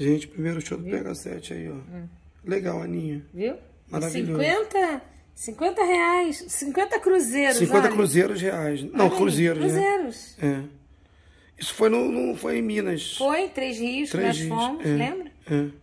Gente, primeiro show do Viu? Pega 7 aí, ó. Hum. Legal, Aninha. Viu? Maravilhoso. 50, 50 reais, 50 cruzeiros, 50 olha. cruzeiros reais. Não, olha cruzeiros, Cruzeiros. Né? É. Isso foi, no, no, foi em Minas. Foi, Três Rios, Três nós Rios, fomos, é. lembra? É.